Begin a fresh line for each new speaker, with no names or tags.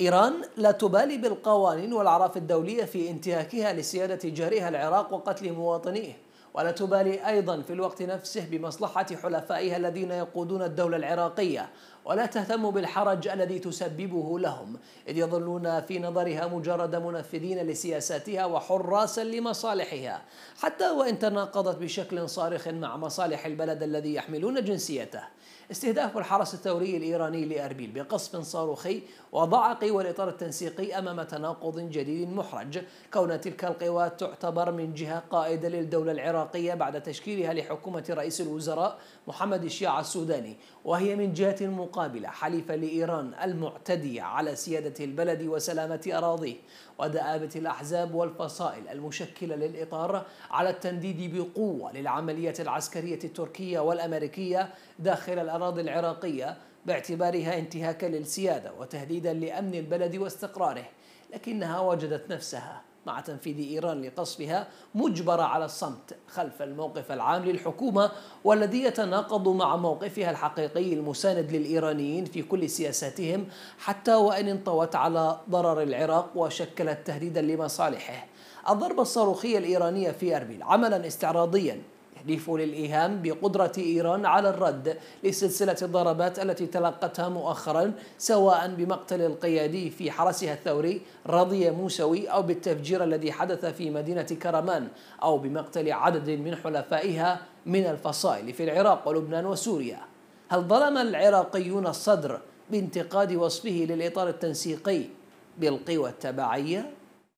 إيران لا تبالي بالقوانين والأعراف الدولية في انتهاكها لسيادة جارها العراق وقتل مواطنيه ولا تبالي أيضا في الوقت نفسه بمصلحة حلفائها الذين يقودون الدولة العراقية ولا تهتم بالحرج الذي تسببه لهم إذ يظلون في نظرها مجرد منفذين لسياساتها وحراسا لمصالحها حتى وإن تناقضت بشكل صارخ مع مصالح البلد الذي يحملون جنسيته استهداف الحرس الثوري الإيراني لأربيل بقصف صاروخي وضع قوى الإطار التنسيقي أمام تناقض جديد محرج كون تلك القوات تعتبر من جهة قائدة للدولة العراقية العراقية بعد تشكيلها لحكومة رئيس الوزراء محمد الشيع السوداني وهي من جهة مقابلة حليفة لإيران المعتدية على سيادة البلد وسلامة أراضيه ودآبة الأحزاب والفصائل المشكلة للإطار على التنديد بقوة للعملية العسكرية التركية والأمريكية داخل الأراضي العراقية باعتبارها انتهاكا للسيادة وتهديدا لأمن البلد واستقراره لكنها وجدت نفسها مع تنفيذ إيران لقصفها مجبرة على الصمت خلف الموقف العام للحكومة والذي يتناقض مع موقفها الحقيقي المساند للإيرانيين في كل سياساتهم حتى وإن انطوت على ضرر العراق وشكلت تهديدا لمصالحه الضربة الصاروخية الإيرانية في أربيل عملا استعراضيا تحليف للإيهام بقدرة إيران على الرد لسلسلة الضربات التي تلقتها مؤخرا سواء بمقتل القيادي في حرسها الثوري رضي موسوي أو بالتفجير الذي حدث في مدينة كرمان أو بمقتل عدد من حلفائها من الفصائل في العراق ولبنان وسوريا هل ظلم العراقيون الصدر بانتقاد وصفه للإطار التنسيقي بالقوى التبعيه